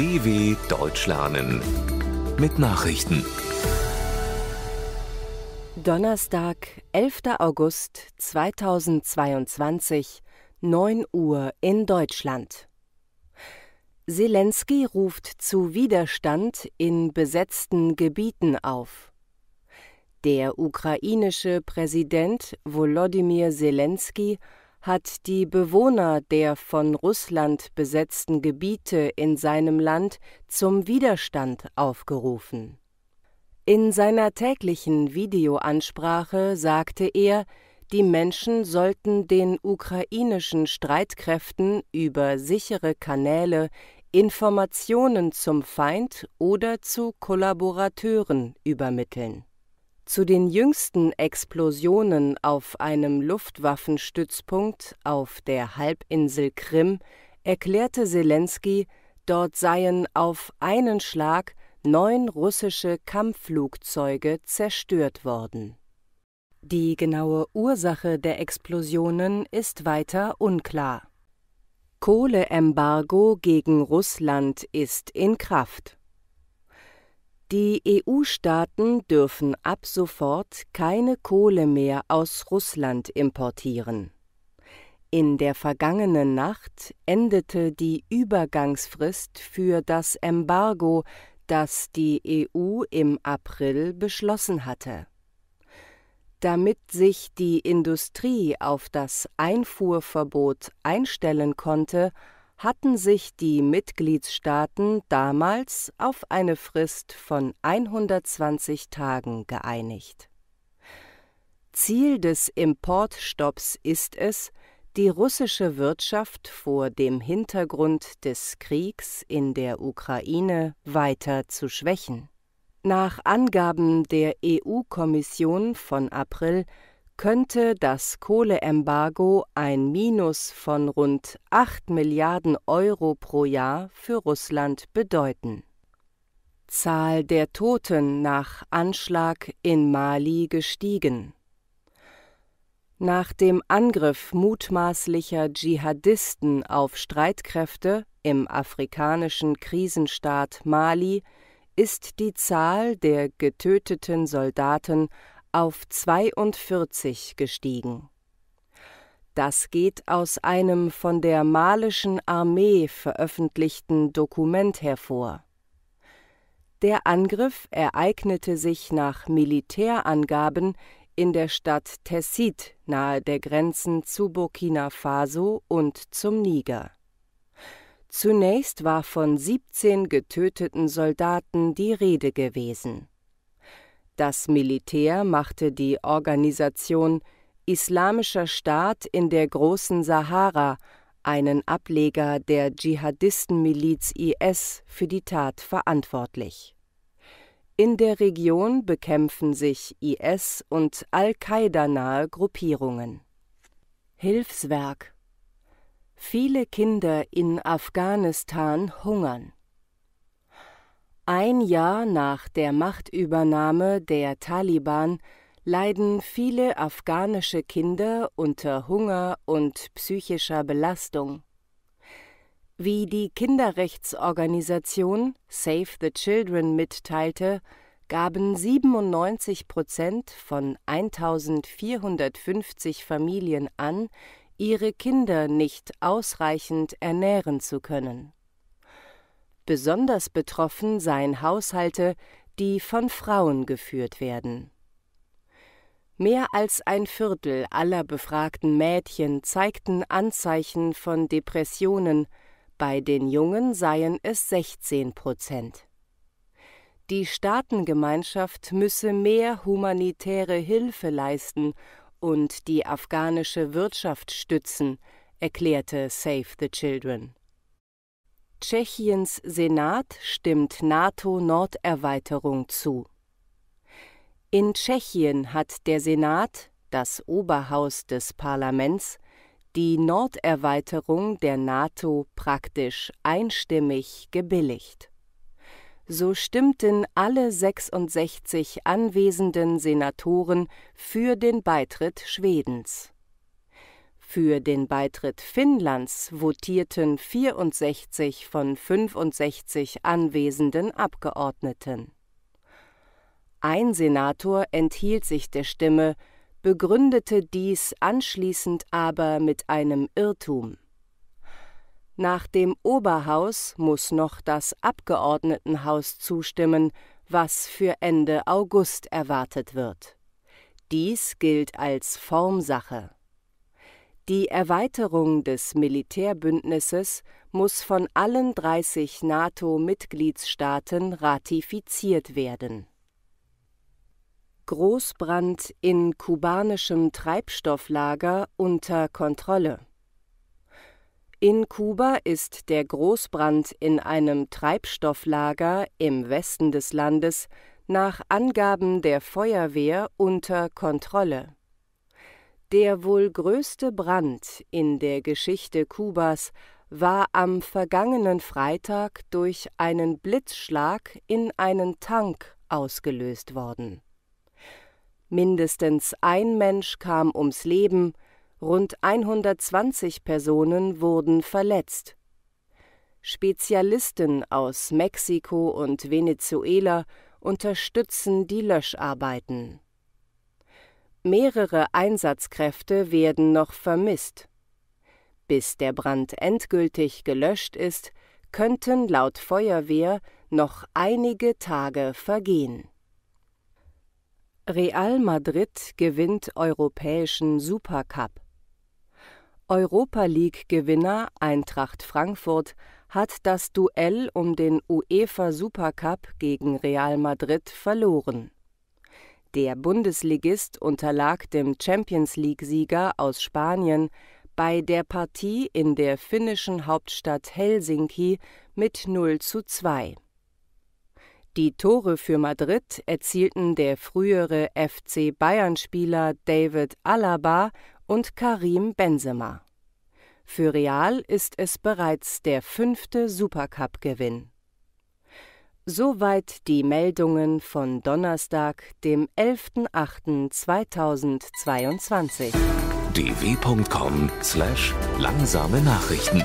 DW Deutsch lernen mit Nachrichten. Donnerstag, 11. August 2022, 9 Uhr in Deutschland. Zelensky ruft zu Widerstand in besetzten Gebieten auf. Der ukrainische Präsident Volodymyr Zelensky hat die Bewohner der von Russland besetzten Gebiete in seinem Land zum Widerstand aufgerufen. In seiner täglichen Videoansprache sagte er, die Menschen sollten den ukrainischen Streitkräften über sichere Kanäle Informationen zum Feind oder zu Kollaborateuren übermitteln zu den jüngsten Explosionen auf einem Luftwaffenstützpunkt auf der Halbinsel Krim erklärte Zelensky, dort seien auf einen Schlag neun russische Kampfflugzeuge zerstört worden. Die genaue Ursache der Explosionen ist weiter unklar. Kohleembargo gegen Russland ist in Kraft. Die EU-Staaten dürfen ab sofort keine Kohle mehr aus Russland importieren. In der vergangenen Nacht endete die Übergangsfrist für das Embargo, das die EU im April beschlossen hatte. Damit sich die Industrie auf das Einfuhrverbot einstellen konnte, hatten sich die Mitgliedstaaten damals auf eine Frist von 120 Tagen geeinigt. Ziel des Importstopps ist es, die russische Wirtschaft vor dem Hintergrund des Kriegs in der Ukraine weiter zu schwächen. Nach Angaben der EU-Kommission von April könnte das Kohleembargo ein Minus von rund 8 Milliarden Euro pro Jahr für Russland bedeuten. Zahl der Toten nach Anschlag in Mali gestiegen. Nach dem Angriff mutmaßlicher Dschihadisten auf Streitkräfte im afrikanischen Krisenstaat Mali ist die Zahl der getöteten Soldaten auf 42 gestiegen. Das geht aus einem von der malischen Armee veröffentlichten Dokument hervor. Der Angriff ereignete sich nach Militärangaben in der Stadt Tessit nahe der Grenzen zu Burkina Faso und zum Niger. Zunächst war von 17 getöteten Soldaten die Rede gewesen das Militär machte die Organisation Islamischer Staat in der Großen Sahara, einen Ableger der Dschihadistenmiliz IS, für die Tat verantwortlich. In der Region bekämpfen sich IS und Al-Qaida-nahe Gruppierungen. Hilfswerk Viele Kinder in Afghanistan hungern. Ein Jahr nach der Machtübernahme der Taliban leiden viele afghanische Kinder unter Hunger und psychischer Belastung. Wie die Kinderrechtsorganisation Save the Children mitteilte, gaben 97 Prozent von 1450 Familien an, ihre Kinder nicht ausreichend ernähren zu können Besonders betroffen seien Haushalte, die von Frauen geführt werden. Mehr als ein Viertel aller befragten Mädchen zeigten Anzeichen von Depressionen, bei den Jungen seien es 16 Prozent. Die Staatengemeinschaft müsse mehr humanitäre Hilfe leisten und die afghanische Wirtschaft stützen, erklärte Save the Children. Tschechiens Senat stimmt NATO-Norderweiterung zu. In Tschechien hat der Senat, das Oberhaus des Parlaments, die Norderweiterung der NATO praktisch einstimmig gebilligt. So stimmten alle 66 anwesenden Senatoren für den Beitritt Schwedens. Für den Beitritt Finnlands votierten 64 von 65 anwesenden Abgeordneten. Ein Senator enthielt sich der Stimme, begründete dies anschließend aber mit einem Irrtum. Nach dem Oberhaus muss noch das Abgeordnetenhaus zustimmen, was für Ende August erwartet wird. Dies gilt als Formsache. Die Erweiterung des Militärbündnisses muss von allen 30 NATO-Mitgliedstaaten ratifiziert werden. Großbrand in kubanischem Treibstofflager unter Kontrolle. In Kuba ist der Großbrand in einem Treibstofflager im Westen des Landes nach Angaben der Feuerwehr unter Kontrolle der wohl größte Brand in der Geschichte Kubas war am vergangenen Freitag durch einen Blitzschlag in einen Tank ausgelöst worden. Mindestens ein Mensch kam ums Leben, rund 120 Personen wurden verletzt. Spezialisten aus Mexiko und Venezuela unterstützen die Löscharbeiten Mehrere Einsatzkräfte werden noch vermisst. Bis der Brand endgültig gelöscht ist, könnten laut Feuerwehr noch einige Tage vergehen. Real Madrid gewinnt europäischen Supercup. Europa League-Gewinner Eintracht Frankfurt hat das Duell um den UEFA Supercup gegen Real Madrid verloren. Der Bundesligist unterlag dem Champions League-Sieger aus Spanien bei der Partie in der finnischen Hauptstadt Helsinki mit 0 zu 2. Die Tore für Madrid erzielten der frühere FC Bayern-Spieler David Alaba und Karim Benzema. Für Real ist es bereits der fünfte Supercup-Gewinn Soweit die Meldungen von Donnerstag, dem 11.08.2022. dw.com/langsame Nachrichten